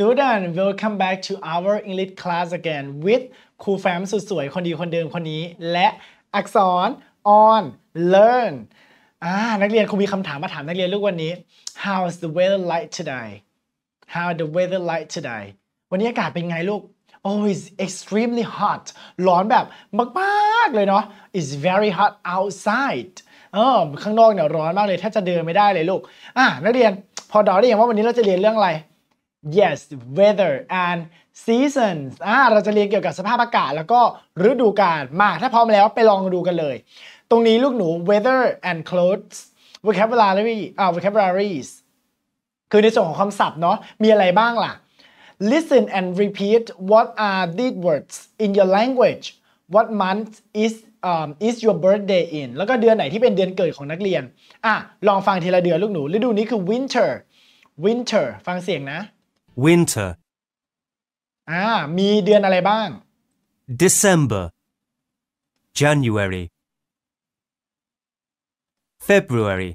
student welcome back to our English class again with ครูแฟมสุดสวยคนดี คนเดิม คนนี้ และ อักษร on learn อ่านักเรียนครูมีคำถามมาถามนักเรียนลูกวันนี้ how's the weather like today how the weather like today วันนี้อากาศเป็นไงลูก oh it's extremely hot ร้อนแบบมากๆ เลยเนาะ it's very hot outside เออข้างนอกเนี่ยร้อนมากเลยถ้าจะเดินไม่ได้เลยลูกอ่านักเรียน พอดอได้ยังว่าวันนี้เราจะเรียนเรื่องอะไร yes weather and seasons อ่าเราจะเรียนเกี่ยวกับสภาพอากาศแล้วก็ฤดูกาลมา ถ้าพร้อมแล้วไปลองดูกันเลย ตรงนี้ลูกหนู weather and clothes vocabulary อ่า vocabularies คือในส่วนของคำศัพท์เนาะ มีอะไรบ้างล่ะ listen and repeat what are these words in your language what month is um, is your birthday in แล้วก็เดือนไหนที่เป็นเดือนเกิดของนักเรียนอ่ะลองฟังทีละเดือนลูกหนู ฤดูนี้คือ winter winter ฟังเสียงนะ winter อ่ามีเดือนอะไรบ้าง December January February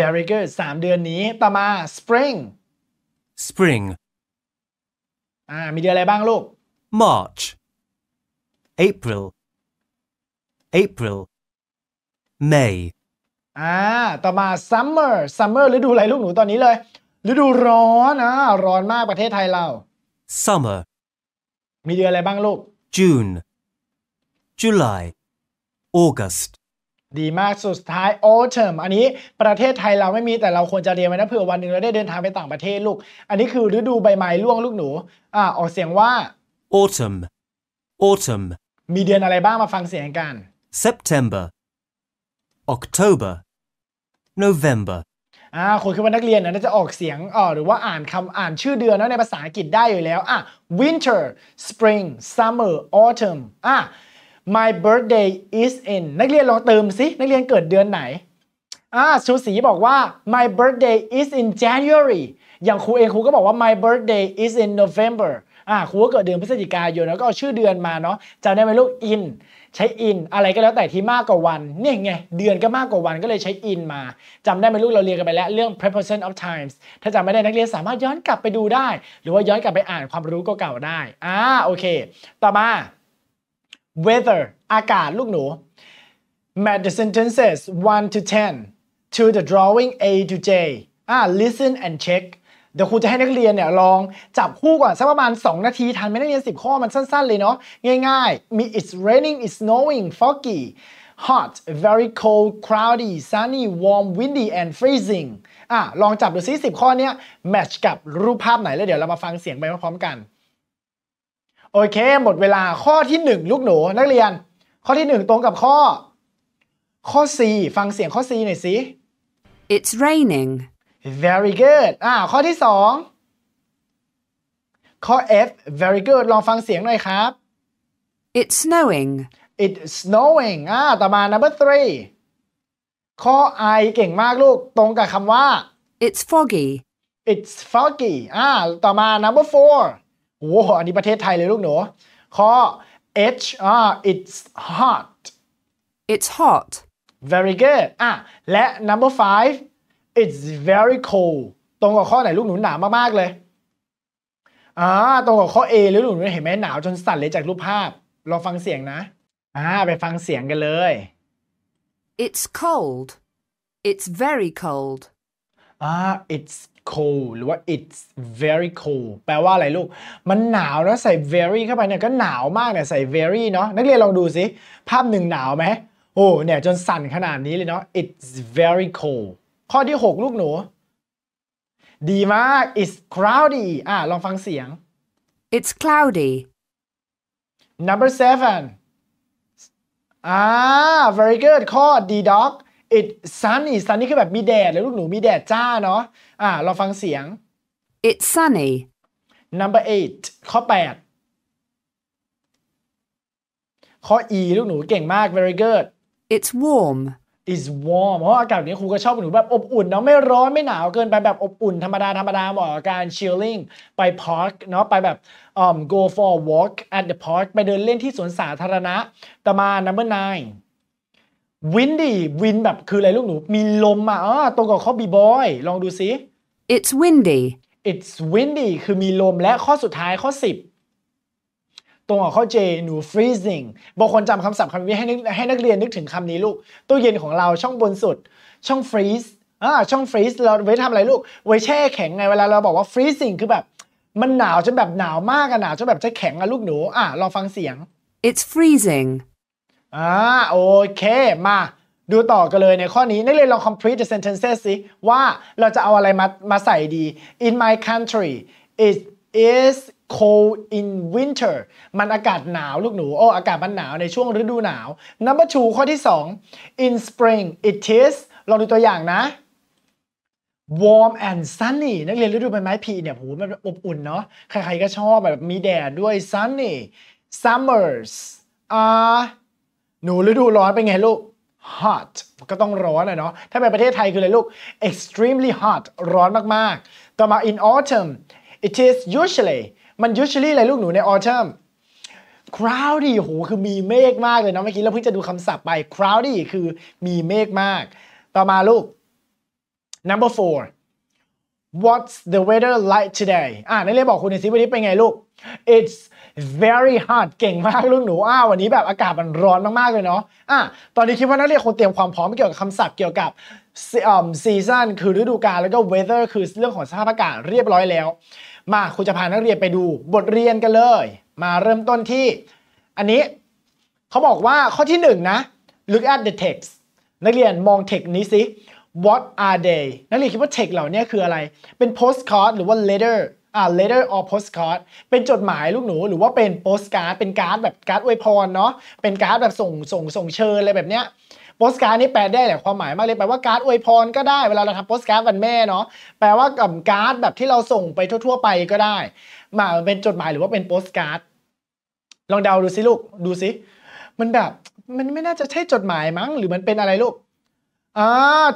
very good สามเดือนนี้ ต่อมา spring spring อ่ามีเดือนอะไรบ้างลูก March April April May อ่าต่อมา summer summer ฤดูอะไรลูกหนูตอนนี้เลยฤดูร้อนนะร้อนมากประเทศไทยเรา summer มีเดือนอะไรบ้างลูก June July August ดีมากสุดท้าย autumn อันนี้ประเทศไทยเราไม่มีแต่เราควรจะเรียนไว้นะเผื่อวันหนึ่งเราได้เดินทางไปต่างประเทศลูก อันนี้คือฤดูใบไม้ร่วงลูกหนูอ่าออกเสียงว่า autumn autumn มีเดือนอะไรบ้างมาฟังเสียงกัน September October November อ่าคนคิดว่านักเรียนเนี่ยน่าจะออกเสียงอ่อหรือว่าอ่านคำอ่านชื่อเดือนนะในภาษาอังกฤษได้อยู่แล้ว อ่ะ winter spring summer autumn อ่ะ my birthday is in นักเรียนลองเติมสิ นักเรียนเกิดเดือนไหน อ่าชูศรีบอกว่า my birthday is in January อย่างครูเองครูก็บอกว่า my birthday is in November อ่าครูก็เกิดเดือนพฤศจิกายนแล้วก็เอาชื่อเดือนมาเนาะจำได้ไหมลูกอินใช้อินอะไรก็แล้วแต่ที่มากกว่าวันเนี่ยไงเดือนก็มากกว่าวันก็เลยใช้อินมาจำได้ไหมลูกเราเรียนกันไปแล้ว เรื่อง preposition of times ถ้าจำไม่ได้นักเรียนสามารถย้อนกลับไปดูได้ หรือว่าย้อนกลับไปอ่านความรู้เก่าๆได้อ่าโอเคต่อมา weather อากาศลูกหนู match the sentences 1 to 10 to the drawing A to J อ่า listen and check เดี๋ยวครูจะให้นักเรียนเนี่ย ลองจับคู่ก่อน สักประมาณ 2 นาทีทันไม่นักเรียน 10 ข้อมันสั้นๆเลยเนาะง่ายๆมี it's raining it's snowing foggy hot very cold cloudy sunny warm windy and freezing อ่ะ ลองจับดูซิ10 ข้อเนี้ยแมทช์กับรูปภาพไหน แล้วเดี๋ยวเรามาฟังเสียงไปพร้อมๆกัน โอเค หมดเวลาข้อที่ 1 ลูกหนู นักเรียนข้อที่ 1 ตรงกับข้อข้อ C ฟังเสียงข้อ C หน่อยสิ It's raining very good อ่าข้อที่สองข้อ F very good ลองฟังเสียงหน่อยครับ it's snowing it's snowing อ่าต่อมา number three ข้อ I เก่งมากลูก ตรงกับคำว่า it's foggy it's foggy อ่าต่อมา number four โอ้อันนี้ประเทศไทยเลยลูกหนู ข้อ H อ่า it's hot it's hot very good อ่าและ number five it's very cold ตรงกับข้อไหนลูกหนูหนาวมากๆเลย อ่าตรงกับข้อ A หลูกหนูเห็นไหมหนาวจนสั่นเลยจากรูปภาพ ลองฟังเสียงนะ อ่า ไปฟังเสียงกันเลย it's cold it's very cold อ่า it's cold หรือว่า it's very cold แปลว่าอะไรลูก มันหนาวแล้วใส่ very เข้าไปเนี่ยก็หนาวมากเนี่ย ใส่ very เนาะ นักเรียนลองดูสิภาพหนึ่งหนาวไหมโอ้ เนี่ยจนสั่นขนาดนี้เลยเนาะ it's very cold ข้อ ที่ 6 ลูกหนูดีมาก it's cloudy อ่าลองฟังเสียง it's cloudy number seven อ่า very good ข้อ D dog it sunny sunny คือแบบมีแดดเลยลูกหนูมีแดด จ้า เนาะ อ่าลองฟังเสียง it's sunny number eight ข้อ 8 ข้อ E ลูกหนูเก่งมาก very good it's warm is warm เพราะอากาศนี้ครูก็ชอบหนูแบบอบอุ่นเนาะไม่ร้อนไม่หนาวเกินไปแบบอบอุ่นธรรมดา ธรรมดาเหมาะกับการ chilling ไป park เนาะ ไปแบบ go for a walk at the park ไปเดินเล่นที่สวนสาธารณะต่อมา number nine windy wind แบบคืออะไรลูกหนูมีลมอ่ะอ๋อตรงกับข้อ b boy ลองดูซิ it's windy it's windy คือมีลมและข้อสุดท้ายข้อ10ตรงกับข้อเจหนู freezing บางคนจำคำศัพท์คำนี้ให้นักให้นักเรียนนึกถึงคำนี้ลูก ตู้เย็นของเราช่องบนสุดช่อง freeze อ่าช่อง freeze เราไว้ทำอะไรลูกไว้แช่แข็งไง เวลาเราบอกว่า freezing คือแบบ มันหนาวจนแบบหนาวมากอะหนาวจนแบบจะแข็งอะลูกหนู อ่าลองฟังเสียง it's freezing อ่าโอเค มา ดูต่อกันเลยในข้อนี้ นักเรียนลอง complete the sentences สิว่าเราจะเอาอะไรมามาใส่ดี in my country it is cold in winter มันอากาศหนาวลูกหนู โอ้อากาศมันหนาวในช่วงฤดูหนาว number two ข้อที่ 2 in spring it is ลองดูตัวอย่างนะ warm and sunny นักเรียนฤดูใบไม้ผลิเนี่ยโหมันอบอุ่นเนาะ ใครๆก็ชอบแบบมีแดดด้วย sunny summers are หนูฤดูร้อนเป็นไงลูก hot ก็ต้องร้อนอะเนาะ ถ้าเป็นประเทศไทยคืออะไรลูก extremely hot ร้อนมากๆ ต่อมา in autumn it is usually มัน usually ะไรลูกหนูใน autumn cloudy โห คือมีเมฆมากเลยเนาะเมื่อกี้เราเพิ่งจะดูคำศัพท์ไป cloudy คือมีเมฆมาก ต่อมาลูก number four What's the weather like today อ่านักเรียนบอกคุณในซีวันนี้เป็นไงลูก It's very hot เก่งมากลูกหนูอ้าวันนี้แบบอากาศมันร้อนมาก ๆ เลยเนาะอ่ะตอนนี้คิดว่านักเรียนคงเตรียมความพร้อมเกี่ยวกับคำศัพท์เกี่ยวกับซีซันคือฤดูกาลแล้วก็ weather คือเรื่องของสภาพอากาศเรียบร้อยแล้วมาครูจะพานักเรียนไปดูบทเรียนกันเลยมาเริ่มต้นที่อันนี้เขาบอกว่าข้อที่1นนะ look at the text นักเรียนมองเทคนี้สิ what are they นักเรียนคิดว่าเทคเหล่านี้คืออะไรเป็น postcard หรือว่า letter อ่า letter or postcard เป็นจดหมายลูกหนูหรือว่าเป็น postcard เป็นการ์ดแบบการ์ดอวยพรเนาะเป็นการ์ดแบบส่งส่งส่งเชิญอะไรแบบเนี้ยโปสการ์ดนี่แปลได้หลายความหมายมากเลย แปลว่าการ์ดอวยพรก็ได้เวลาเราทำโปสการ์ดวันแม่เนาะแปลว่ากับการ์ดแบบที่เราส่งไปทั่วๆไปก็ได้มาเป็นจดหมายหรือว่าเป็นโปสการ์ดลองเดาดูสิลูก ดูสิ มันแบบ มันไม่น่าจะใช่จดหมายมั้งหรือมันเป็นอะไรลูกอ่า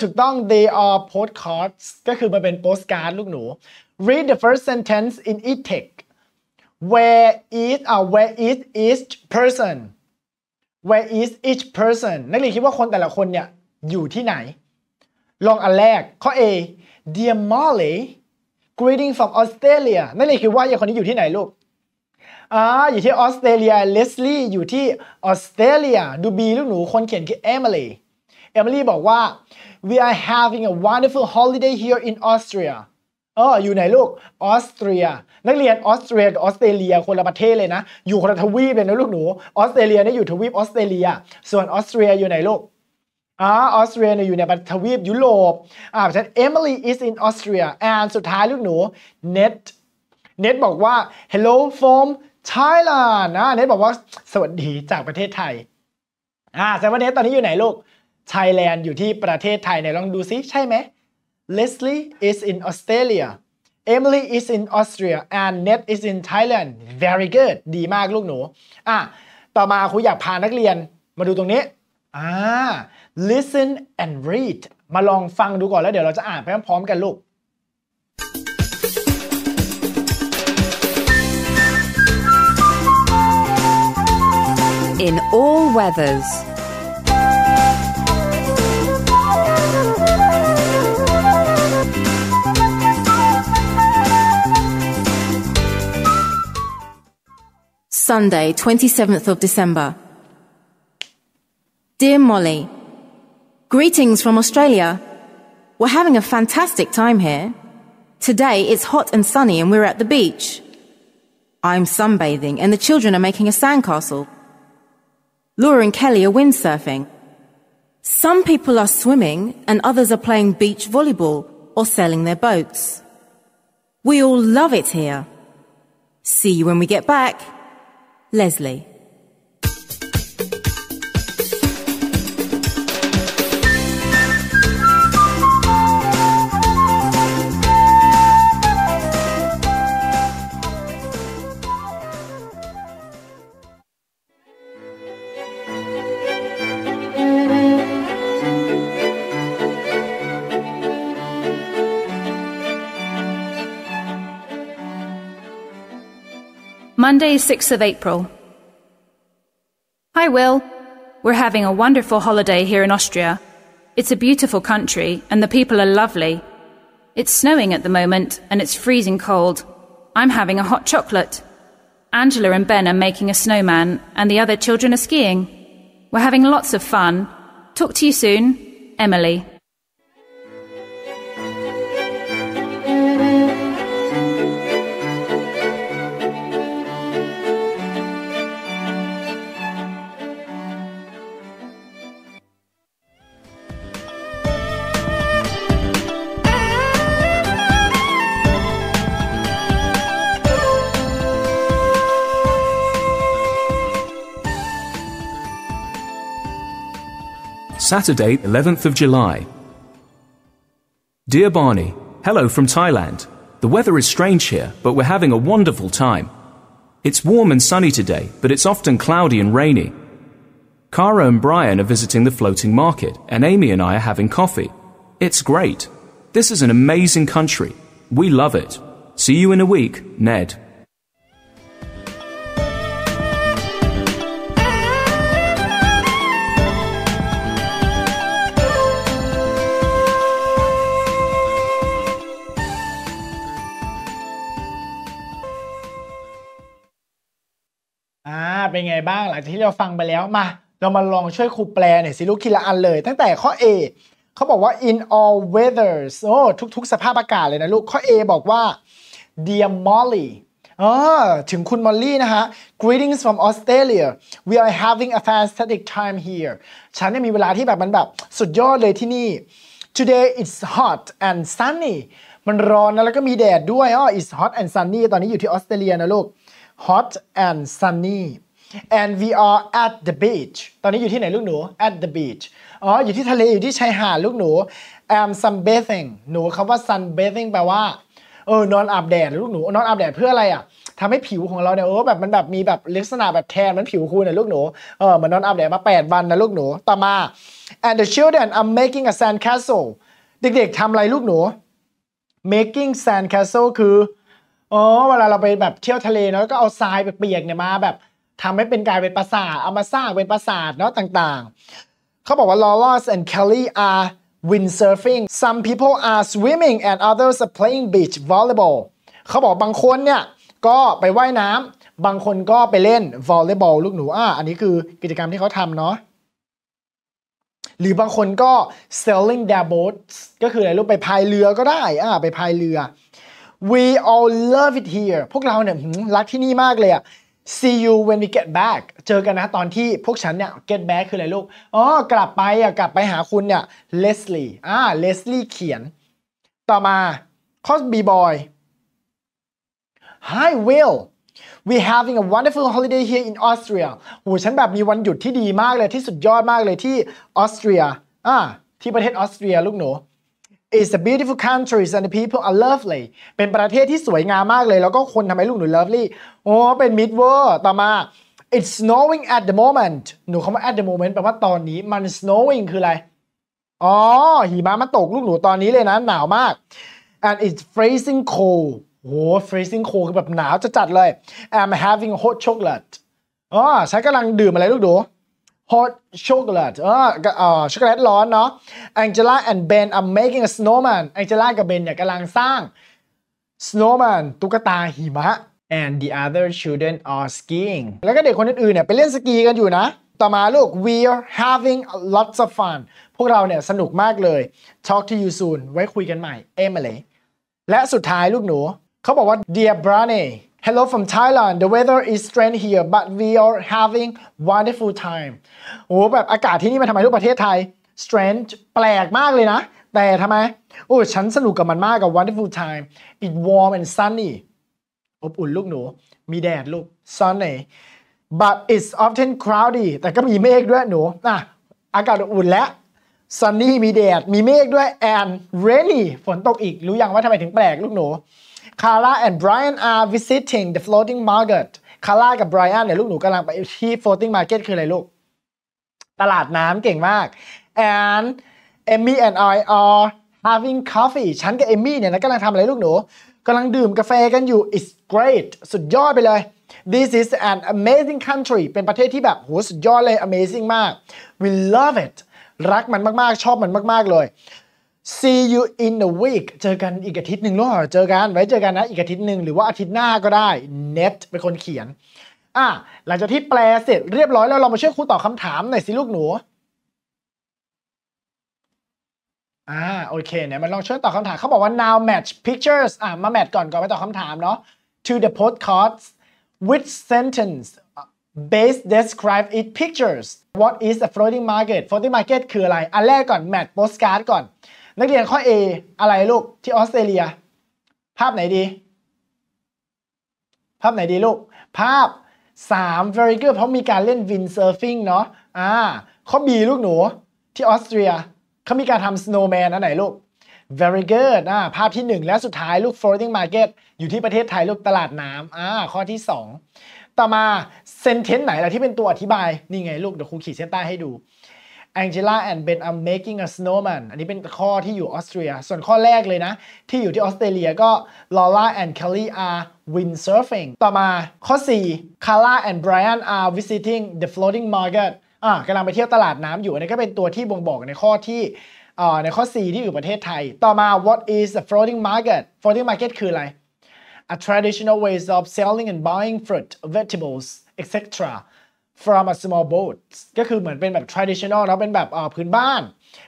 ถูกต้อง they are postcards ก็คือมันเป็นโปสการ์ดลูกหนู read the first sentence in each text where is uh, where is each person where is each person นักเรียนคิดว่าคนแต่ละคนเนี่ยอยู่ที่ไหน ลองอันแรกข้อ A dear Molly greeting from Australia นักเรียนคิดว่าอย่างคนนี้อยู่ที่ไหนลูก อ่า อยู่ที่ออสเตรเลียเลสลี่อยู่ที่ออสเตรเลียดูบีลูกหนู คนเขียนคือเอมิลี่เอมิลี่บอกว่า we are having a wonderful holiday here in Austria เอออยู่ไหนลูกออสเตรีย นักเรียนออสเตรียกับออสเตรเลียคนละประเทศเลยนะ อยู่คนละทวีปเลยนะลูกหนู ออสเตรเลียเนี่ยอยู่ทวีปออสเตรเลีย ส่วนออสเตรียอยู่ไหนลูกอ๋อออสเตรียเนี่ยอยู่ในประเทวีปยุโรปอ่าเพราะฉะนั้น Emily is in Austria and สุดท้ายลูกหนู Net Net บอกว่า hello from Thailand นะ Net บอกว่าสวัสดีจากประเทศไทยอ่าแดงว่า Net ตอนนี้อยู่ไหนลูกไทยแลนด์อยู่ที่ประเทศไทยไหนลองดูซิ ใช่ไหม Leslie is in Australia Emily is in Austria and Ned is in Thailand very good ดีมากลูกหนูอ่ะต่อมาครูอยากพานักเรียนมาดูตรงนี้อ่า listen and read มาลองฟังดูก่อนแล้วเดี๋ยวเราจะอ่านไปพร้อมกันลูก In all weathers Sunday, 27th of December. Dear Molly, Greetings from Australia. We're having a fantastic time here. Today it's hot and sunny and we're at the beach. I'm sunbathing and the children are making a sandcastle. Laura and Kelly are windsurfing. Some people are swimming and others are playing beach volleyball or sailing their boats. We all love it here. See you when we get back. Leslie. Monday, 6th of April. Hi, Will. We're having a wonderful holiday here in Austria. It's a beautiful country, and the people are lovely. It's snowing at the moment, and it's freezing cold. I'm having a hot chocolate. Angela and Ben are making a snowman, and the other children are skiing. We're having lots of fun. Talk to you soon, Emily. Saturday, 11th of July. Dear Barney, hello from Thailand. The weather is strange here, but we're having a wonderful time. It's warm and sunny today, but it's often cloudy and rainy. Cara and Brian are visiting the floating market, and Amy and I are having coffee. It's great. This is an amazing country. We love it. See you in a week, Ned. เป็นไงบ้างหลังจากที่เราฟังไปแล้วมา เรามาลองช่วยครูแปลหน่อยสิลูกทีละอันเลย ตั้งแต่ข้อ A เขาบอกว่า in all weathers โอ้ทุก ๆสภาพอากาศเลยนะลูก ข้อ A บอกว่า dear Molly อถึงคุณมอลลี่นะฮะ greetings from Australia we are having a fantastic time here ฉันเนี่ยมีเวลาที่แบบมันแบบสุดยอดเลยที่นี่ today it's hot and sunny มันร้อนนะแล้วก็มีแดดด้วยอ๋อ it's hot and sunny ตอนนี้อยู่ที่ออสเตรเลียนะลูก hot and sunny and we are at the beach ตอนนี้อยู่ที่ไหนลูกหนู at the beach อ๋อ อยู่ที่ทะเลอยู่ที่ชายหาดลูกหนู am sunbathing หนูคำว่า sunbathing แปลว่า เออ นอนอาบแดดลูกหนู นอนอาบแดดเพื่ออะไรอ่ะ ทำให้ผิวของเราเนี่ย เออ แบบมันแบบมีแบบลักษณะแบบแทนมันผิวคุณนะลูกหนู เออมันนอนอาบแดดมา 8 วันนะลูกหนู ต่อมา and the children are making a sand castle เด็กๆทำอะไรลูกหนู making sand castle คือ อ๋อ เวลาเราไปแบบเที่ยวทะเลเนาะก็เอาทรายไปเปียกเนี่ยมาแบบทำให้เป็นกลายเป็นปราสาทเอามาสร้างเป็นปราสาทเนาะต่างๆ เขาบอกว่า Lawless and Kelly are windsurfing some people are swimming and others are playing beach volleyball เขาบอกบางคนเนี่ย ก็ไปไว่ายน้ำบางคนก็ไปเล่นวอลเลย์บอลลูกหนูอ่ะอันนี้คือกิจกรรมที่เขาทำเนาะหรือบางคนก็ selling their boats ก็คืออะไรลูกไปพายเรือก็ได้อ่าไปพายเรือ we all love it here พวกเราเนี่ยรักที่นี่มากเลยอ่ะ see you when we get back เจอกันนะตอนที่พวกฉันเนี่ย get back คืออะไรลูก อ๋อ กลับไปอ่ะ กลับไปหาคุณเนี่ย Leslie อ่า Leslie เขียน ต่อมา Cosby Boy Hi Will we having a wonderful holiday here in Austria โูฉันแบบมีวันหยุดที่ดีมากเลยที่สุดยอดมากเลยที่ออสเตรียอ่าที่ประเทศออสเตรียลูกหนู It's a beautiful country and the people are lovely เป็นประเทศที่สวยงามมากเลยแล้วก็คนทำไมลูกหนู lovely โอ้เป็นมิดเวอ l d ต่อมา It's snowing at the moment หนูคำว่า at the moment แปลว่าตอนนี้มัน snowing คืออะไร อ๋อ หิมะมันตกลูกหนูตอนนี้เลยนะ หนาวมาก and it's freezing cold โอ้ freezing cold คือแบบหนาวจะจัดเลย I'm having hot chocolate อ๋อฉันกำลังดื่มอะไรลูกหนู hot chocolate เออช็อกโกแลตร้อนเนาะ Angela and Ben are making a snowman Angela กับ Ben เนี่ยกำลังสร้าง snowman ตุ๊กตาหิมะ and the other children are skiing แล้วก็เด็กคนอื่น ๆ เนี่ย ไปเล่นสกีกันอยู่นะ ต่อมาลูก we're a having lots of fun พวกเราเนี่ย สนุกมากเลย talk to you soon ไว้คุยกันใหม่เอมเลยและสุดท้ายลูกหนูเขาบอกว่า dear Brane Hello from Thailand the weather is strange here but we are having wonderful time โอ้แบบอากาศที่นี่มันทำไมทุกประเทศไทย strange แปลกมากเลยนะ แต่ทำไมโอ้ฉันสนุกกับมันมากกับ wonderful time it warm and sunny อบอุ่นลูกหนู มีแดดลูก sunny but it's often cloudy แต่ก็มีเมฆด้วยหนูอ่ะอากาศอุ่นและ sunny มีแดด มีเมฆด้วย and rainy ฝนตกอีก รู้ยังว่าทำไมถึงแปลกลูกหนูน a r ไ a and Brian are visiting the floating market คาร่ากับไบรอันเนี่ยลูกหนูกำลังไปที่ floating market คืออะไรลูก ตลาดน้ำเก่งมาก and Emmy and I are having coffee ฉันกับเอมมี่เนี่ยนะกำลังทำอะไรลูกหนู กำลังดื่มกาแฟกันอยู่ it's great สุดยอดไปเลย this is an amazing country เป็นประเทศที่แบบโหสุดยอดเลย amazing มาก we love it รักมันมากๆ ชอบมันมาก ๆเลย see you in a week เจอกันอีกอาทิตย์หนึ่งหรอเจอกันไว้เจอกันนะอีกอาทิตย์หนึ่ง หรือว่าอาทิตย์หน้าก็ได้ net เป็นคนเขียน อ่ะหลังจากที่แปลเสร็จเรียบร้อยแล้วเรามาช่วยครูตอบคำถามหน่อยสิลูกหนู อ่า โอเคเนี่ยมันลองช่วยตอบคำถามเขาบอกว่า now match pictures อ่ะมาแมทก่อนก่อนไปตอบคำถามเนาะ to the postcards which sentence base describe it pictures what is a floating market floating market คืออะไร อันแรกก่อนแมทโป postcard ก่อนนักเรียนข้อ A อะไรลูกที่ออสเตรเลีย ภาพไหนดี ภาพไหนดีลูก ภาพ 3 very good เพราะมีการเล่นวินเซิร์ฟิงเนาะอ่า ข้อ B ลูกหนูที่ออสเตรียเขามีการทำสโนว์แมนอันไหนลูก very good อ่าภาพที่ 1 และสุดท้ายลูก floating market อยู่ที่ประเทศไทยลูกตลาดน้ำอ่า ข้อที่ 2 ต่อมา sentence ไหนล่ะที่เป็นตัวอธิบาย นี่ไงลูก เดี๋ยวครูขีดเส้นใต้ให้ดู Angela and Ben are making a snowman อันนี้เป็นข้อที่อยู่ออสเตรีย ส่วนข้อแรกเลยนะ ที่อยู่ที่ออสเตรเลียก็ Laura and Kelly are windsurfing ต่อมาข้อ 4 Carla and Brian are visiting the floating market อ่ากำลังไปเที่ยวตลาดน้ำอยู่ อันนี้ก็เป็นตัวที่บ่งบอกในข้อที่อในข้อ 4 ที่อยู่ประเทศไทย ต่อมา what is the floating market floating market คืออะไร a traditional ways of selling and buying fruit vegetables etc from a small boat ก็คือเหมือนเป็นแบบ traditional เนาะเป็นแบบพื้นบ้าน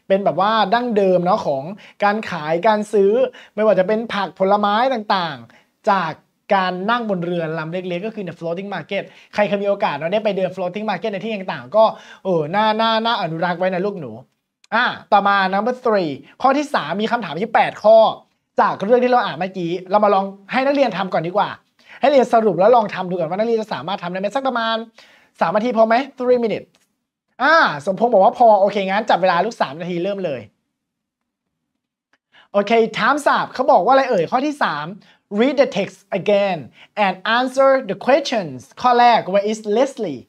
เป็นแบบว่าดั้งเดิมเนาะของการขายการซื้อ ไม่ว่าจะเป็นผักผลไม้ต่างๆ จากการนั่งบนเรือลำเล็กๆ ก็คือใน floating market ใครเคยมีโอกาสเราได้ไปเดิน floating market ในที่ต่างๆ ก็เออหน้าหน้าหน้าอนุรักษ์ไว้นะลูกหนู อ่ะต่อมา number three ข้อที่ 3 มีคำถามที่ 8 ข้อ จากเรื่องที่เราอ่านเมื่อกี้ เรามาลองให้นักเรียนทำก่อนดีกว่า ให้เรียนสรุปแล้วลองทำดูก่อนว่านักเรียนจะสามารถทำได้ไหมสักประมาณสามนาทีพอไหม three minutes อ่าสมพงศ์บอกว่าพอโอเคงั้นจับเวลาลูกสามนาทีเริ่มเลย โอเค ถามสาบเขาบอกว่าอะไรเอ่ย ข้อที่ 3 read the text again and answer the questions ข้อแรก where is Leslie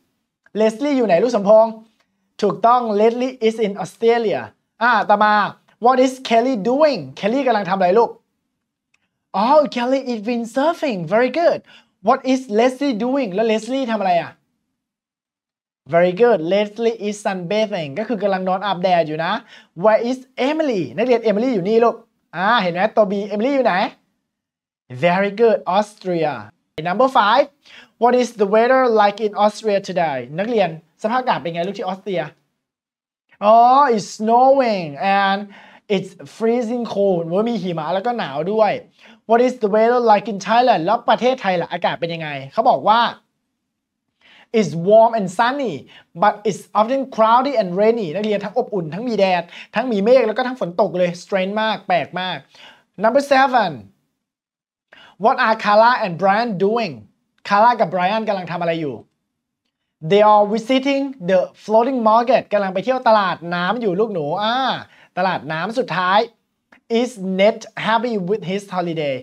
Leslie อยู่ไหนลูกสมพงศ์ถูกต้อง Leslie is in Australia อ่าต่อมา what is Kelly doing Kelly กำลังทำอะไรลูก oh Kelly is windsurfing very good what is Leslie doing แล้ว Leslie ทำอะไรอ่ะ very good Leslie is sunbathing ก็คือกำลังนอนอาบแดดอยู่นะ where is Emily นักเรียน Emily อยู่นี่ลูก อ่า เห็นไหมตัว B Emily อยู่ไหน very good Austria number five what is the weather like in Austria today นักเรียนสภาพอากาศเป็นไงลูกที่ออสเตรียอ๋อ it's snowing and it's freezing cold ว่ามีหิมะแล้วก็หนาวด้วย what is the weather like in Thailand แล้วประเทศไทยล่ะอากาศเป็นยังไง เขาบอกว่า i s warm and sunny but it's often cloudy and rainy นักเรียนทั้งอบอุ่น ทั้งมีแดด ทั้งมีเมฆ แล้วก็ทั้งฝนตกเลย strange มาก แปลกมาก number seven what are Carla and Brian doing Carla กับ Brian กำลังทำอะไรอยู่ they are visiting the floating market กำลังไปเที่ยวตลาดน้ำอยู่ลูกหนูอ่าตลาดน้ำสุดท้าย is Ned happy with his holiday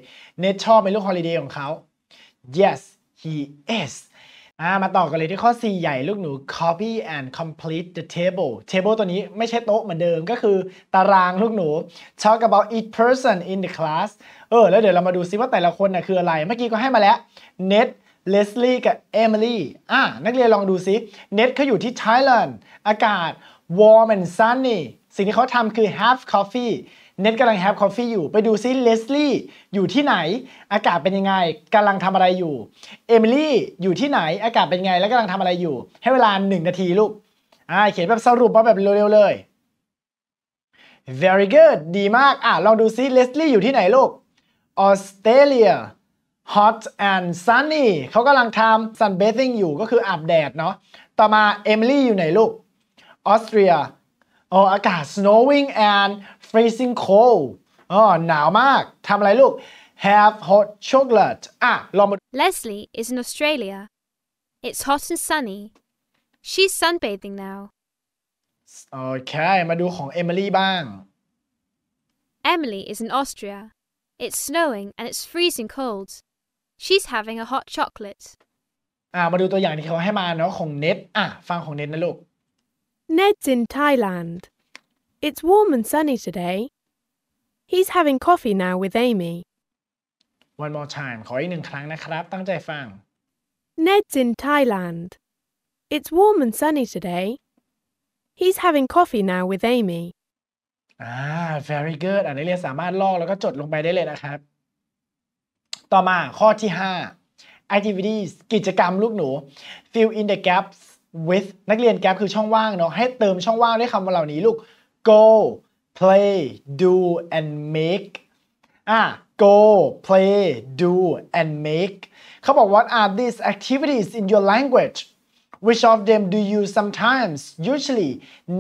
Ned ชอบในลูก holiday ของเขา yes he is ามาต่อกันเลยที่ข้อ C ใหญ่ลูกหนู copy and complete the table table ตัวนี้ไม่ใช่โต๊ะเหมือนเดิมก็คือตารางลูกหนู talk about each person in the class เออแล้วเดี๋ยวเรามาดูซิว่าแต่ละคนนะ่ะคืออะไรเมื่อกี้ก็ให้มาแล้ว Ned Leslie กับ Emily อ่านักเรียนลองดูซิ Ned เขาอยู่ที่ Thailand อากาศ warm and sunny สิ่งที่เขาทำคือ have coffee เน็ตกำลังแฮปคอฟฟี่อยู่ ไปดูซิ เลสลี่ อยู่ที่ไหน อากาศเป็นยังไง กำลังทำอะไรอยู่ เอมิลี่ อยู่ที่ไหน อากาศเป็นยังไง และกำลังทำอะไรอยู่ ให้เวลา 1 นาทีลูก อ่า เขียนแบบสรุปมาแบบเร็วๆเลย very good ดีมาก อ่าลองดูซิ เลสลี่อยู่ที่ไหนลูก ออสเตรเลีย hot and sunny เขากำลังทำ sunbathing อยู่ ก็คืออาบแดดเนาะ ต่อมาเอมิลี่อยู่ไหนลูก ออสเตรียอ๋ออากาศ snowing and freezing cold อ๋อหนาวมากทำอะไรลูก have hot chocolate อ่ะลองมา Leslie is in Australia it's hot and sunny she's sunbathing now โอเคมาดูของเอมิลี่บ้าง Emily is in Austria it's snowing and it's freezing cold she's having a hot chocolate อ่ามาดูตัวอย่างที่เขาให้มาเนาะของเน็ตอ่ะฟังของเน็ตนะลูก Ned's in Thailand It's warm and sunny today. He's having coffee now with Amy. One more time ขออีกหนึ่งครั้งนะครับ ตั้งใจฟัง Ned's in Thailand. It's warm and sunny today. He's having coffee now with Amy. Ah, very good อันนี้เรียนสามารถลอกแล้วก็จดลงไปได้เลยนะครับ ต่อมาข้อที่5 activities กิจกรรมลูกหนู fill in the gaps with นักเรียนแกปคือช่องว่างเนาะ ให้เติมช่องว่างด้วยคำเหล่านี้ลูก go play do and make อ่ะ go play do and make เขาบอก what are these activities in your language which of them do you sometimes usually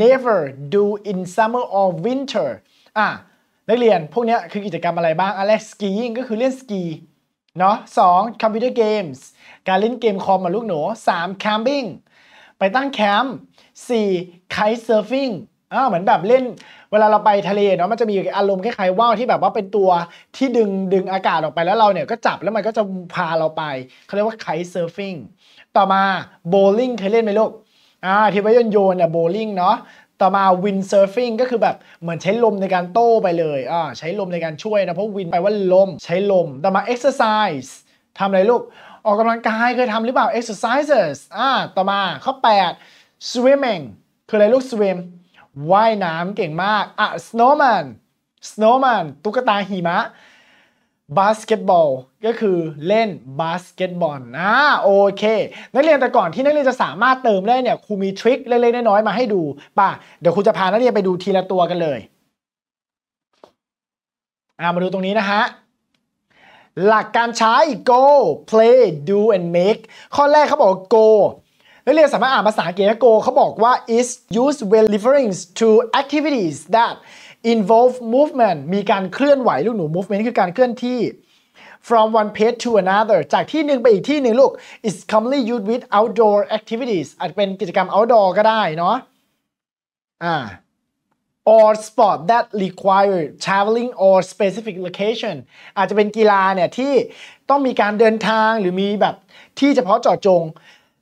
never do in summer or winter อ่ะนักเรียนพวกนี้คือ กิจกรรมอะไรบ้างอันแรกสกีก็คือเล่นสกี เนาะสองคอมพิวเตอร์เกมส์ การเล่นเกมคอมมาลูกหนูสามแคมปิ้งไปตั้งแคมป์สี่ไคท์เซิร์ฟิงอ่าเหมือนแบบเล่นเวลาเราไปทะเลเนาะมันจะมีอารมณ์คล้ายๆว่าวที่แบบว่าเป็นตัวที่ดึงดึงอากาศออกไปแล้วเราเนี่ยก็จับแล้วมันก็จะพาเราไปเขาเรียกว่าไคเซิร์ฟิงต่อมาโบลิ่งเคยเล่นไหมลูกอ่าที่ว่ายนโยนเนี่ยโบลิ่งเนาะต่อมาวินเซิร์ฟิงก็คือแบบ เหมือนใช้ลมในการโต้ไปเลยอ่าใช้ลมในการช่วยนะ เพราะวินไปว่าลมใช้ลมต่อมาเอ็กซ์เซอร์ไซส์ทำอะไรลูก ออกกำลังกายเคยทำหรือเปล่าเอ็กซ์เซอร์ไซส์อ่าต่อมาข้อ8 swimming คืออะไรลูกสวิ m ว่ายน้ำเก่งมาก อ่ะ snowman snowman ตุ๊กตาหิมะบาสเกตบอลก็คือเล่นบาสเกตบอลนะโอเค นักเรียนแต่ก่อนที่นักเรียนจะสามารถเติมได้เนี่ยครูมีทริคเล็กๆน้อยๆมาให้ดูป่ะ เดี๋ยวครูจะพานักเรียนไปดูทีละตัวกันเลย อ่ามาดูตรงนี้นะฮะ หลักการใช้ go play do and make ข้อแรกเขาบอก go นักเรียนสามารถอ่านภาษาเกโกเขาบอกว่า is used when referring to activities that involve movement มีการเคลื่อนไหว ลูกหนู movement คือการเคลื่อนที่ from one place to another จากที่หนึ่งไปอีกที่หนึ่งลูก is commonly used with outdoor activities อาจเป็นกิจกรรม outdoor ก็ได้เนาะอ่า or sport that require traveling or specific location อาจจะเป็นกีฬาเนี่ยที่ต้องมีการเดินทางหรือมีแบบที่เฉพาะเจาะจง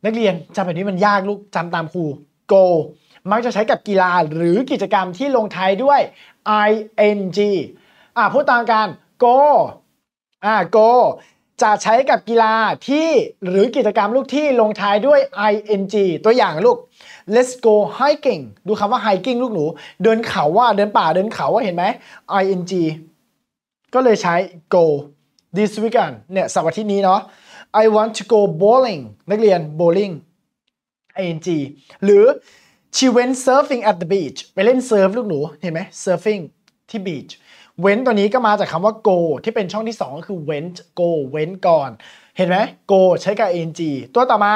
นักเรียนจำแบบนี้มันยากลูกจำตามครู go มักจะใช้กับกีฬาหรือกิจกรรมที่ลงท้ายด้วย ing อ่าพูดตามกัน go อ่า go จะใช้กับกีฬาที่หรือกิจกรรมลูกที่ลงท้ายด้วย ing ตัวอย่างลูก let's go hiking ดูคำว่า hiking ลูกหนู เดินเขาว่าเดินป่าเดินเขาว่าเห็นไหม ing ก็เลยใช้ go this weekend เนี่ยสัปดาห์ที่นี้เนาะ I want to go bowling นักเรียน bowling ing หรือ she went surfing at the beach ไปเล่นเซิร์ฟลูกหนู เห็นไหม surfing ที่ beach เว้นตัวนี้ก็มาจากคำว่า go ที่เป็นช่องที่2ก็คือ went go เว้นก่อน เห็นไหม go ใช้กับ ing ตัวต่อมา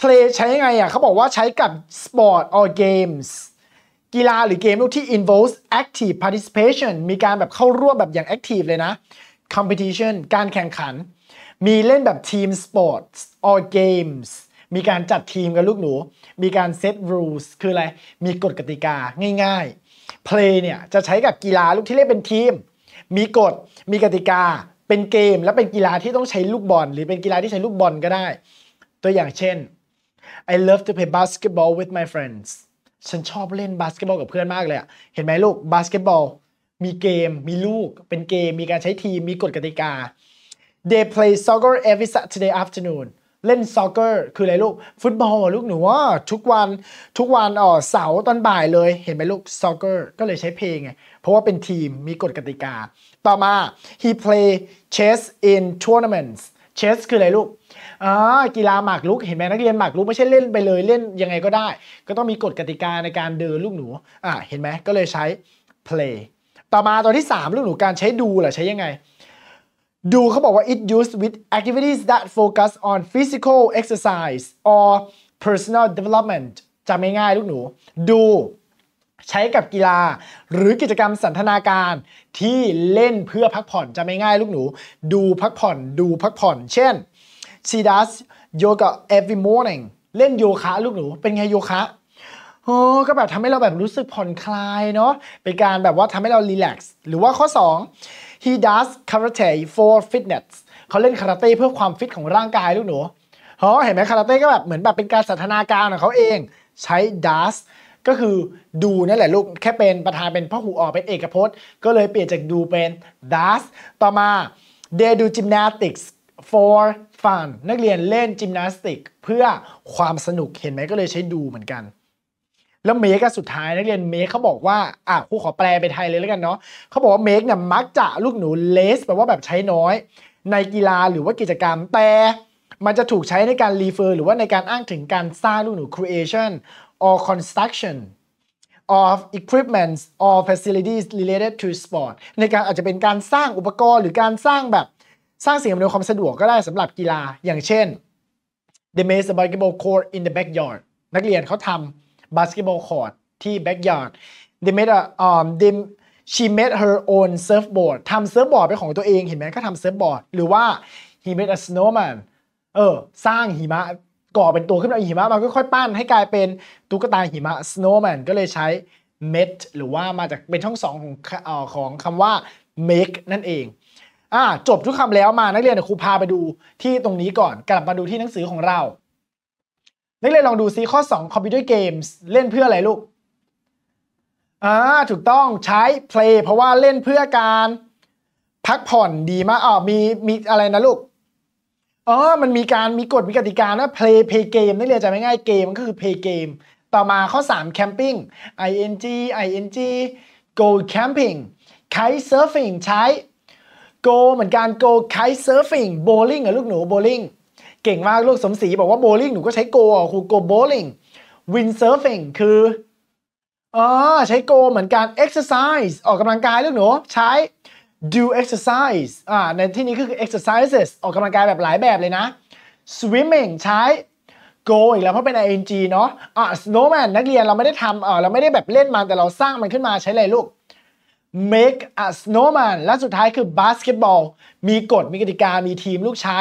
play ใช้ยังไงอ่ะ เขาบอกว่าใช้กับ sport or games กีฬาหรือเกมลูกที่ involves active participation มีการแบบเข้าร่วมแบบอย่าง active เลยนะ competition การแข่งขันมีเล่นแบบทีมสปอร์ตออเกมส์ มีการจัดทีมกับลูกหนู มีการเซต rules คืออะไร มีกฎกติกาง่ายๆเล a y เนี่ย จะใช้กับกีฬาลูกที่เล่นเป็นทีม มีกฎ มีกติกา เป็นเกมและเป็นกีฬาที่ต้องใช้ลูกบอล หรือเป็นกีฬาที่ใช้ลูกบอลก็ได้ ตัวอย่างเช่น I love to play basketball with my friends ฉันชอบเล่นบาสเกตบอลกับเพื่อนมากเลยอะเห็นไหมลูกบาสเกตบอล มีเกม มีลูก เป็นเกม มีการใช้ทีม มีกฎกติกา they play soccer every Saturday afternoon เล่นซ็อกเกอร์คืออะไรลูกฟุตบอลลูกหนูว่าทุกวันทุกวันอ๋อเสาร์ตอนบ่ายเลยเห็นไหมลูกซ็อกเกอร์ก็เลยใช้เพลงไง เพราะว่าเป็นทีมมีกฎกติกาต่อมา he play chess in tournaments chess คืออะไรลูกอ๋อกีฬาหมากลุก เห็นไหมนักเรียนหมากลุกไม่ใช่เล่นไปเลยเล่นยังไงก็ได้ ก็ต้องมีกฎกติกาในการเดินลูกหนูอ่ะเห็นไหมก็เลยใช้ play ต่อมาตัวที่ 3 ลูกหนูการใช้ดูรือใช้ยังไงดูเขาบอกว่า it used with activities that focus on physical exercise or personal development จำง่ายๆลูกหนู ดู ใช้กับกีฬา หรือกิจกรรมสันทนาการที่เล่นเพื่อพักผ่อนจำง่ายๆลูกหนู ดูพักผ่อน ดูพักผ่อน เช่น she does yoga every morning เล่นโยคะลูกหนูเป็นไงโยคะโอ้ก็แบบทำให้เราแบบรู้สึกผ่อนคลายเนาะ เป็นการแบบว่าทำให้เรารีแลกซ์หรือว่าข้อ 2 he does karate for fitness เขาเล่นคาราเต้เพื่อความฟิตของร่างกายลูกหนูเเห็นไหมคาราเต้ก็แบบเหมือนแบบเป็นการสัทนาการของเขาเองใช้ does ก็คือดูนั่นแหละลูก แค่เป็นประธานเป็นพ่อหูออกเป็นเอกพจน์ ก็เลยเปลี่ยนจากดูเป็น does ต่อมา they do gymnastics for fun นักเรียนเล่นจิมนาสติกเพื่อความสนุกเห็นไหมก็เลยใช้ดูเหมือนกันแล้วเมกสุดท้ายนักเรียนเมกเขาบอกว่า อ่ะครูขอแปลไปไทยเลยแล้วกันเนาะเขาบอกว่าเมกเนี่ยมักจะลูกหนูเลสแปลว่าแบบใช้น้อย ในกีฬาหรือว่ากิจกรรม แต่มันจะถูกใช้ในการรีเฟอร์หรือว่าในการอ้างถึงการสร้างลูกหนู creation or construction of equipments or facilities related to sport ในการอาจจะเป็นการสร้างอุปกรณ์หรือการสร้างแบบสร้างสิ่งอำนวยความสะดวกก็ได้สำหรับกีฬา อย่างเช่น they made a basketball court in the backyard นักเรียนเขาทำบาสเกตบอลคอร์ดที่แบ็กยาร์ดเดเมดอ d e a ด m t she made her own surfboard ทำเซิร์ฟบอร์ดเป็นของตัวเองเห็นไหมก็ทำเซิร์ฟบอร์ดหรือว่า he made a snowman เออสร้างหิมะก่อเป็นตัวขึ้นมาหิมะมันก็ค่อยปั้นให้กลายเป็นตุ๊กตาหิมะ snowman ก็เลยใช้ made หรือว่ามาจากเป็นช่องสองของออของคำว่า make นั่นเอง อ่าจบทุกคำแล้วมานักเรียนเดี๋ยวครูพาไปดูที่ตรงนี้ก่อนกลับมาดูที่หนังสือของเรานี่เลยลองดูซิข้อ 2 computer games เล่นเพื่ออะไรลูก อ่าถูกต้องใช้ play เพราะว่าเล่นเพื่อการพักผ่อนดีมากอ๋อมีมีอะไรนะลูก อ๋อมันมีการมีกฎมีกติกานะ play play game นี่เรียนจะไม่ง่ายเกมก็คือ play game ต่อมาข้อ 3 camping ing ing go camping kite surfing ใช้ go เหมือนการ go kite surfing bowling อะลูกหนู bowling เก่งมาก ลูกสมศรีบอกว่าโบลิ่งหนูก็ใช้โกอ่ะครูโกโบลิ่งวินเซิร์ฟิงคืออ๋อใช้โกเหมือนกันเอ็กซ์เซออกกำลังกายลูกหนู ใช้ do exercise อ่าในที่นี้คือ exercises ออกกำลังกายแบบหลายแบบเลยนะ swimming ใช้ go อีกแล้ว เพราะเป็น ing เนาะอ่า snowman นักเรียนเราไม่ได้ทำอ่าเราไม่ได้แบบเล่นมันแต่เราสร้างมันขึ้นมาใช้อะไรลูก make a snowman และสุดท้ายคือ basketball มีกฎมีกติกามีทีมลูกใช้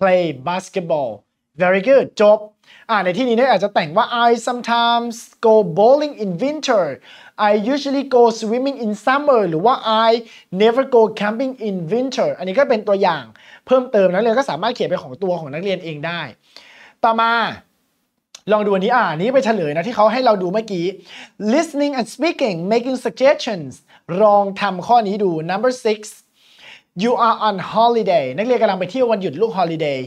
play basketball very good จบอ่าในที่นี้เนี่ยอาจจะแต่งว่า I sometimes go bowling in winter I usually go swimming in summer หรือว่า I never go camping in winter อันนี้ก็เป็นตัวอย่างเพิ่มเติมนักเรียนก็สามารถเขียนเป็นของตัวของนักเรียนเองได้ ต่อมา ลองดูอันนี้อ่านี้ไปเฉลยนะที่เขาให้เราดูเมื่อกี้ listening and speaking making suggestions ลองทำข้อนี้ดู number six You are on holiday นักเรียนกำลังไปเที่ยววันหยุดลูก holiday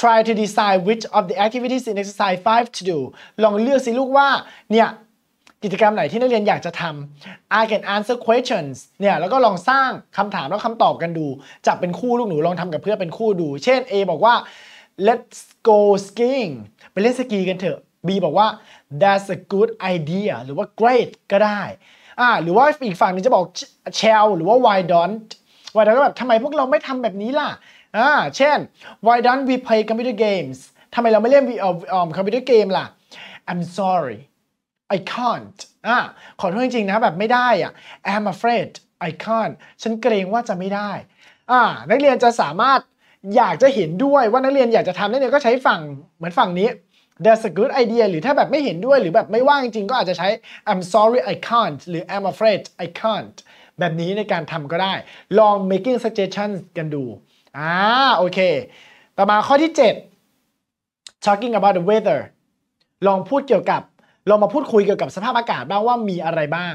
Try to decide which of the activities in exercise 5 to do ลองเลือกสิลูกว่า เนี่ย กิจกรรมไหนที่นักเรียนอยากจะทำ I can answer questions เนี่ย แล้วก็ลองสร้างคำถามแล้วคำตอบกันดู จับเป็นคู่ลูกหนูลองทำกับเพื่อนเป็นคู่ดู เช่น A บอกว่า let's go skiing ไปเล่นสกีกันเถอะ B บอกว่า that's a good idea หรือว่า great ก็ได้ อ่าหรือว่าอีกฝั่งนึงจะบอก shall หรือว่า why don't why don't ก็แบบทำไมพวกเราไม่ทำแบบนี้ล่ะ อ่า เช่น why don't we play computer games ทำไมเราไม่เล่นวเอ่อคอมพิวเตอร์เกมล่ะ I'm sorry I can't อ่า ขอโทษจริงๆนะแบบไม่ได้อ่ะ I'm afraid I can't ฉันเกรงว่าจะไม่ได้ อ่า นักเรียนจะสามารถอยากจะเห็นด้วยว่านักเรียนอยากจะทำนักเรียนก็ใช้ฝั่งเหมือนฝั่งนี้ That's a good idea หรือถ้าแบบไม่เห็นด้วยหรือแบบไม่ว่างจริงก็อาจจะใช้ I'm sorry I can't หรือ I'm afraid I can't แบบนี้ในการทำก็ได้ลอง making suggestion กันดู อ่า โอเค ต่อมาข้อที่ 7 talking about the weather ลองพูดเกี่ยวกับ ลองมาพูดคุยเกี่ยวกับสภาพอากาศบ้างว่ามีอะไรบ้าง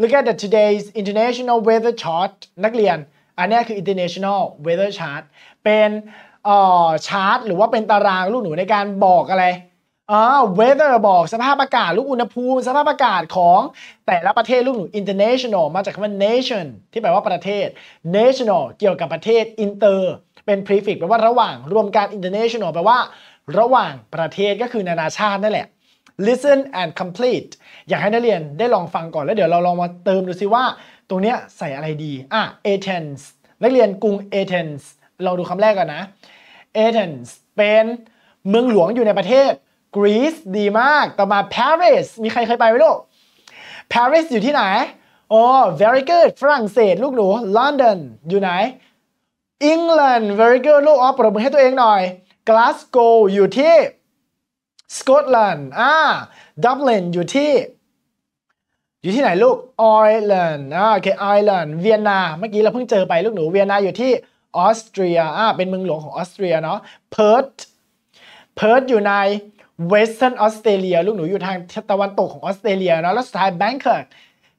Look at the today's international weather chart นักเรียน อันนี้คือ international weather chart เป็นชาร์ตหรือว่าเป็นตารางลูกหนูในการบอกอะไรออเ weather บอกสภาพอากาศ ลูกอุณหภูมิ สภาพอากาศของ แต่ละประเทศ ลูกหนู international มาจากคำว่า nation ที่แปลว่าประเทศ national เกี่ยวกับประเทศ inter เป็น prefix แปลว่าระหว่างรวมการ international แปลว่า ระหว่างประเทศก็คือนานาชาตินั่นแหละ listen and complete อยากให้นักเรียนได้ลองฟังก่อนแล้วเดี๋ยวเราลองมาเติมดูซิว่าตรงเนี้ยใส่อะไรดี อ่ะ Athens นักเรียนกรุง Athens เราดูคำแรกก่อนนะ Athens เป็นเมืองหลวงอยู่ในประเทศกรีซดีมาก ต่อมาปารีส มีใครเคยไปไหมลูก ปารีสอยู่ที่ไหนโอ้ very good ฝรั่งเศส ลูกหนู London อยู่ไหน England very good ลูกอ๋อปรบมือให้ตัวเองหน่อย Glasgow อยู่ที่ สกอตแลนด์ อ่า ดับลิน อยู่ที่ อยู่ที่ไหนลูกออร์แลนอ่าโอเคออร์ลนเวียนนา เมื่อกี้เราเพิ่งเจอไปลูกหนู เวียนนา อยู่ที่ออสเตรีย อ่า เป็นเมืองหลวงของออสเตรียเนาะ เพิร์ตเพิร์ตอยู่ในเวสเทิร์นออสเตรเลียลูกหนูอยู่ทางตะวันตกของออสเตรเลียเนาะแล้วสุดท้ายแบงคอก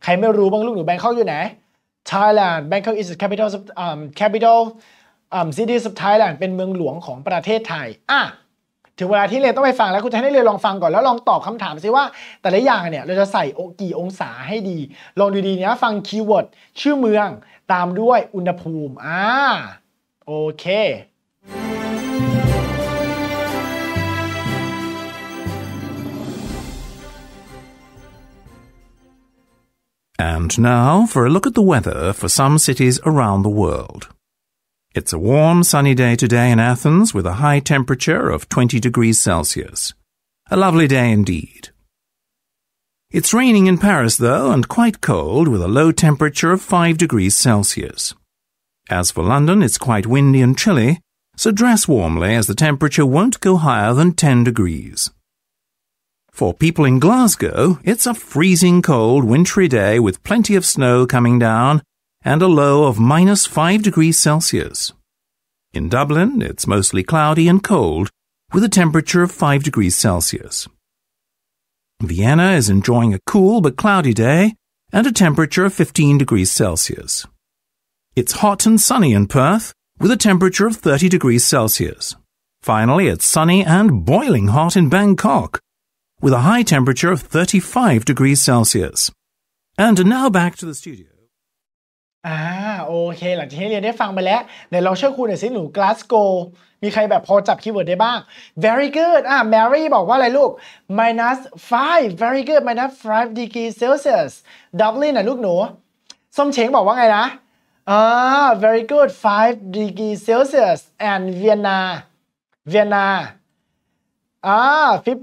ใครไม่รู้บ้างลูกหนูแบงค้าอยู่ไหน Thailand Bangkok is the capital of um, capital um, city of Thailand เป็นเมืองหลวงของประเทศไทยอ่ะถึงเวลาที่เรียนต้องไปฟังแล้วคุณจะให้เรียนลองฟังก่อน แล้วลองตอบคำถามซิว่าแต่ละอย่างเนี่ยเราจะใส่กี่องศาให้ดี ลองดูดีเนียฟังคีย์เวิร์ดชื่อเมืองตามด้วยอุณหภูมิอ่าโอเค And now for a look at the weather for some cities around the world. It's a warm, sunny day today in Athens with a high temperature of 20 degrees Celsius. A lovely day indeed. It's raining in Paris, though, and quite cold with a low temperature of 5 degrees Celsius. As for London, it's quite windy and chilly, so dress warmly as the temperature won't go higher than 10 degrees. For people in Glasgow, it's a freezing cold, wintry day with plenty of snow coming down and a low of minus 5 degrees Celsius. In Dublin, it's mostly cloudy and cold with a temperature of 5 degrees Celsius. Vienna is enjoying a cool but cloudy day and a temperature of 15 degrees Celsius. It's hot and sunny in Perth with a temperature of 30 degrees Celsius. Finally, it's sunny and boiling hot in Bangkok with a high temperature of 35 degrees Celsius. And now back to the studio. อ่าโอเคหลังจากที่เรียนได้ฟังไปแล้วไหนลองช่วยครูหน่อยสิหนู ah, Glasgow มีใครแบบพอจับคีย์เวิร์ดได้บ้าง very good อ่า ah, Mary บอกว่าอะไรลูก minus 5 very good minus 5 degrees Celsius Dublin นะลูกหนูส้มเชงบอกว่าไงนะอ่า ah, very good 5 degrees Celsius and Vienna Vienna อ่า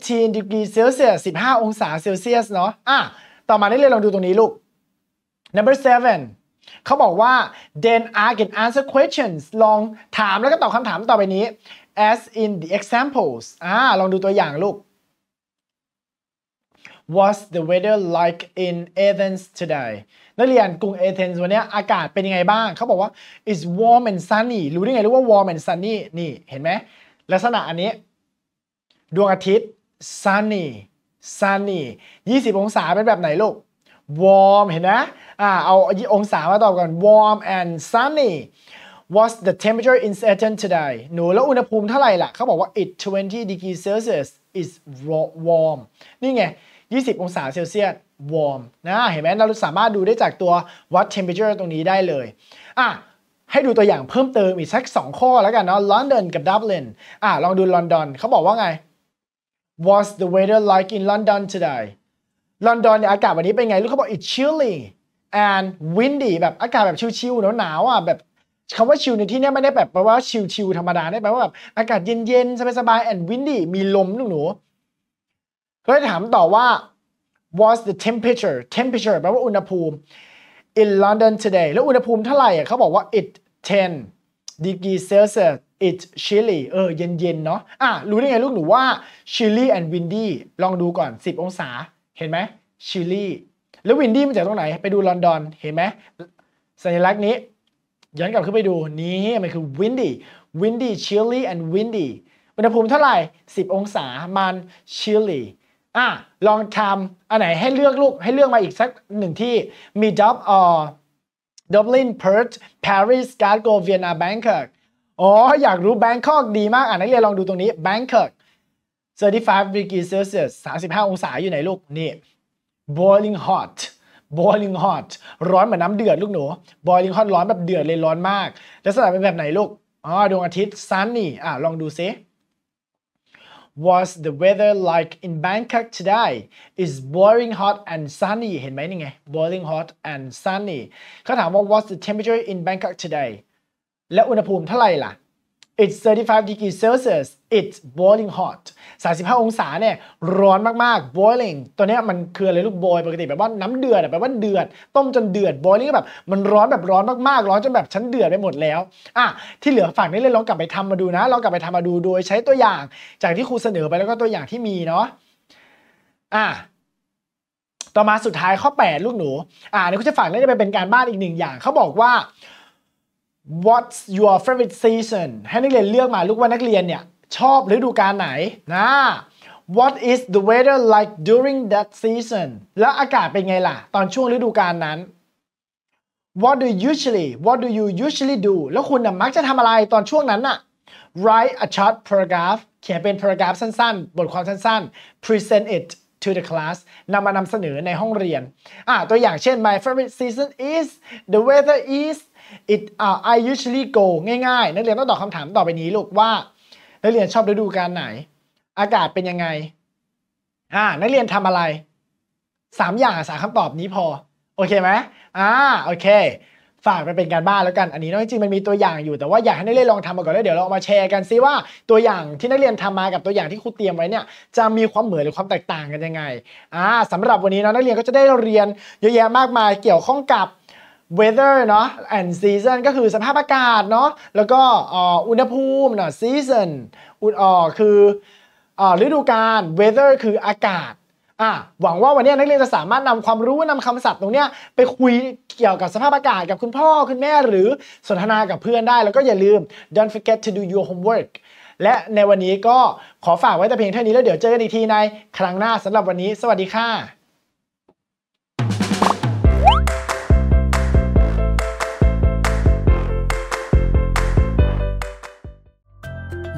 15 degree Celsius 15 องศาเซลเซียสเนาะอ่ะต่อมาได้เลยลองดูตรงนี้ลูก number seven เขาบอกว่า then ask a n answer questions ลองถามแล้วก็ตอบคำถามต่อไปนี้ as in the examples อ่าลองดูตัวอย่างลูก What's the weather like in Athens today นักเรียนกรุงเอเธนส์วันนี้อากาศเป็นยังไงบ้าง เขาบอกว่า it's warm and sunny รู้ได้ไง รู้ว่า warm and sunny นี่ เห็นไหม ลักษณะอันนี้ดวงอาทิตย์ sunny sunny 20 องศาเป็นแบบไหนลูก warm เห็นนะอ่า เอาองศามาตอบก่อน warm and sunny What's the temperature in s e a t t l n today หนูแล้วอุณหภูมิเท่าไหร่ล่ะ เขาบอกว่า it 20 degrees Celsius is warm นี่ไง 20 องศาเซลเซียส warm นะ เห็นไหม เราสามารถดูได้จากตัววัด temperature ตรงนี้ได้เลย อ่ะให้ดูตัวอย่างเพิ่มเติมอีกสัก2ข้อแล้วกันเนาะ London กับ Dublin อ่ะลองดู London เขาบอกว่าไง What's the weather like in London today ลอนดอนเนี่ยอากาศวันนี้เป็นไงลูกเขาบอก it's chilly and windy แบบอากาศแบบชิวๆหนาวๆอ่ะแบบคำว่าชิวในที่นี้ไม่ได้แบบแปลว่าชิวๆธรรมดาได้แปลว่าแบบอากาศเย็นๆสบายๆ and windy มีลมหนูหนูก็เลยถามต่อว่า what's the temperature temperature แปลว่าอุณหภูมิ in London today แล้วอุณหภูมิเท่าไหร่อ่ะเขาบอกว่า it 10 degree Celsius it's chilly เออเย็นๆเนาะอ่ะ รู้ได้ไงลูกหนูว่า chilly and windy ลองดูก่อน 10 องศาเห็นไหม chilly แล้ว windy มาจากตรงไหนไปดูลอนดอนเห็นไหมสัญลักษณ์นี้ ย้อนกลับขึ้นไปดูนี่มันคือ windy windy chilly and windy อุณหภูมิเท่าไหร่ 10 องศามัน chilly อ่ะ ลองทำอันไหนให้เลือกลูก ให้เลือกมาอีกสักหนึ่งที่มีดั b อ่อ Dublin Perth Paris Glasgow Vienna Bangkok อ๋อ อยากรู้แบงคอกดีมาก อ่ะนักเรียนลองดูตรงนี้แบงคอก35 degree Celsius 35 องศาอยู่ไหนลูก นี่ boiling hot boiling hot ร้อนเหมือนน้ำเดือดลูกหนู boiling hot ร้อนแบบเดือดเลยร้อนมาก แล้สถานะเป็นแบบไหนลูก อ๋อ ดวงอาทิตย์ sunny อ่าลองดูซิ was the weather like in Bangkok today is boiling hot and sunny เห็นไหมนี่ไง boiling hot and sunny เขาถามว่า what's the temperature in Bangkok today และอุณหภูมิเท่าไหร่ล่ะ it's 35 degrees Celsius it's boiling hot 35 องศาเนี่ยร้อนมาก ๆ boiling ตัวเนี้ยมันคืออะไรลูกบอยปกติแบบว่าน้ำเดือดแบบว่าเดือด ต้มจนเดือด boiling ก็แบบมันร้อนแบบร้อนมากๆร้อนจนแบบชั้นเดือดไปหมดแล้ว อ่ะที่เหลือฝั่งนี้เลยลองกลับไปทำมาดูนะ ลองกลับไปทำมาดูโดยใช้ตัวอย่าง จากที่ครูเสนอไปแล้วก็ตัวอย่างที่มีเนาะ อ่ะ ต่อมาสุดท้ายข้อ 8 ลูกหนู อ่านี่คุณจะฝากเล่นไปเป็นการบ้านอีกหนึ่งอย่างเขาบอกว่า What's your favorite season ให้นักเรียนเลือกมา ลูกว่านักเรียนเนี่ย ชอบฤดูกาลไหนนะ What is the weather like during that season แล้วอากาศเป็นไงล่ะ ตอนช่วงฤดูกาลนั้น What do you usually What do you usually do แล้วคุณนะมักจะทำอะไรตอนช่วงนั้นน่ะ Write a short paragraph เขียนเป็น paragraph สั้นๆ บทความสั้น ๆ Present it to the class นำมานำเสนอในห้องเรียนอ่ะตัวอย่างเช่น my favorite season is the weather is it uh, I usually go ง่ายๆ นักเรียนต้องตอบคำถามต่อไปนี้ลูกว่า นักเรียนชอบฤดูกาลไหน อากาศเป็นยังไง อ่า นักเรียนทำอะไร สามอย่างสามคำตอบนี้พอ โอเคไหม อ่า โอเค ฝากไปเป็นการบ้านแล้วกัน อันนี้นอกจริงมันมีตัวอย่างอยู่ แต่ว่าอยากให้นักเรียนลองทำมาก่อนแล้วเดี๋ยวเรามาแชร์กันซิว่าตัวอย่างที่นักเรียนทำมากับตัวอย่างที่ครูเตรียมไว้เนี่ย จะมีความเหมือนหรือความแตกต่างกันยังไง อ่าสำหรับวันนี้นะนักเรียนก็จะได้เรียนเยอะแยะมากมายเกี่ยวข้องกับ weather เนาะ and season ก็คือสภาพอากาศเนาะ แล้วก็อุณหภูมิเนาะ season อุณออ๋คือฤดูกาล weather คืออากาศ อ่ะหวังว่าวันนี้นักเรียนจะสามารถนำความรู้นำคำศัพท์ตรงเนี้ยไปคุยเกี่ยวกับสภาพอากาศกับคุณพ่อ คุณแม่หรือสนทนากับเพื่อนได้ แล้วก็อย่าลืม don't forget to do your homework และในวันนี้ก็ขอฝากไว้แต่เพียงเท่านี้แล้วเดี๋ยวเจอกันอีกทีในครั้งหน้าสำหรับวันนี้ สวัสดีค่ะ